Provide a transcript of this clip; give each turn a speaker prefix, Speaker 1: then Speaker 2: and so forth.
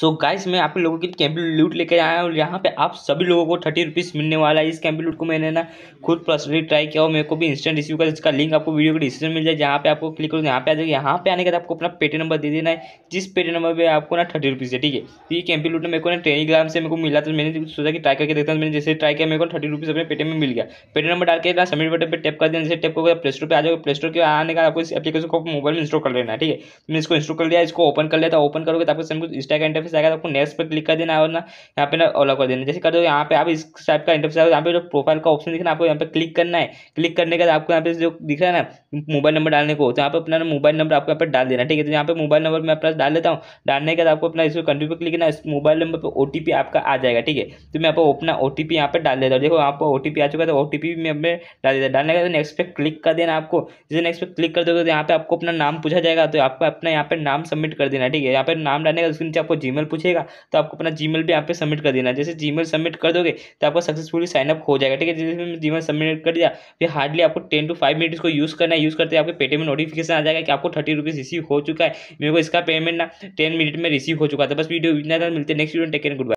Speaker 1: सो so guys मैं आप लोगों के लिए लूट लेकर आया हूँ और यहाँ पे आप सभी लोगों को थर्टी रुपीज़ मिलने वाला है इस कैंपी लूट को मैंने ना खुद पर्सनली ट्राई किया और मेरे को भी इंस्टेंट रिसीव कर इसका लिंक आपको वीडियो के डिस्क्रिप्शन मिल जाए जहाँ पे आपको क्लिक करो यहाँ पे आ जाएगा यहाँ पे आने के बाद आपको अपना पेटी नंबर दे देना है जिस पेटी नंबर पर आपको ना थर्टी रुपीज़ है ठीक है तो ये कैम्पी लूट मेरे को ना टेलीग्राम से मेरे को मिला तो मैंने सोचा कि ट्राई करके देखता मैंने जैसे ट्राई किया मेरे को थर्टी रुपीज़ अपने पेटी में मिल गया पेटी नंबर डाल के ना सबमिट बटन पर टैप कर देना जैसे टैप करके प्ले स्टोर पर आ जाएगा प्ले स्टोर के आने का आपको इस एप्लीकेशन को मोबाइल में इंस्टॉल कर लेना है ठीक है मैंने इसको इंस्टॉल कर लिया इसको ओपन कर लिया था ओपन करोगे तो आपको सब कुछ इंटरफेस आएगा तो आपको नेक्स्ट पर क्लिक कर देना है और ना यहाँ पे ना ऑलो कर देना जैसे कर दो यहाँ पे आप इस टाइप का इंटरफेस आएगा यहाँ पे जो प्रोफाइल का ऑप्शन दिखना आपको यहाँ पे क्लिक करना है क्लिक करने के बाद आपको यहाँ पे जो दिख रहा है ना मोबाइल नंबर डालने को तो यहाँ पे अपना मोबाइल नंबर आपको यहाँ पर डाल देना ठीक है तो यहाँ पे मोबाइल नंबर मैं अपना डाल देता हूँ डालने के बाद आपको अपना इसको कंट्री पर क्लिक करना इस मोबाइल नंबर पर ओ आपका आ जाएगा ठीक है तो मैं आपको अपना ओ टी यहाँ पे डाल देता हूँ देखो आपको ओ आ चुका है तो ओ टी पी मैं डाल देता डालने के बाद नेक्स्ट पे क्लिक कर देना आपको जैसे नेक्स्ट पे क्लिक कर दोगे तो यहाँ पे आपको अपना नाम पूछा जाएगा तो आपको अपना यहाँ पर नाम सबमिट कर देना ठीक है यहाँ पर नाम डालने का उसके नीचे आपको जी जीमेल पूछेगा तो आपको अपना जीमेल भी यहाँ पे सबमिट कर देना जैसे जीमेल सबमिट कर दोगे तो आपको सक्सेसफुली साइनअप हो जाएगा ठीक है जैसे जीमेल सबमिट कर दिया फिर हार्डली आपको टेन टू फाइव मिनट इसको यूज़ करना है यूज़ करते आपके पेटीएम में नोटिफिकेशन आ जाएगा कि आपको थर्टी रुपीज़ रिसीव हो चुका है मेरे को इसका पेमेंट ना टेन मिनट में रिसीव हो चुका तो था बस वीडियो इतना मिलते next video take and good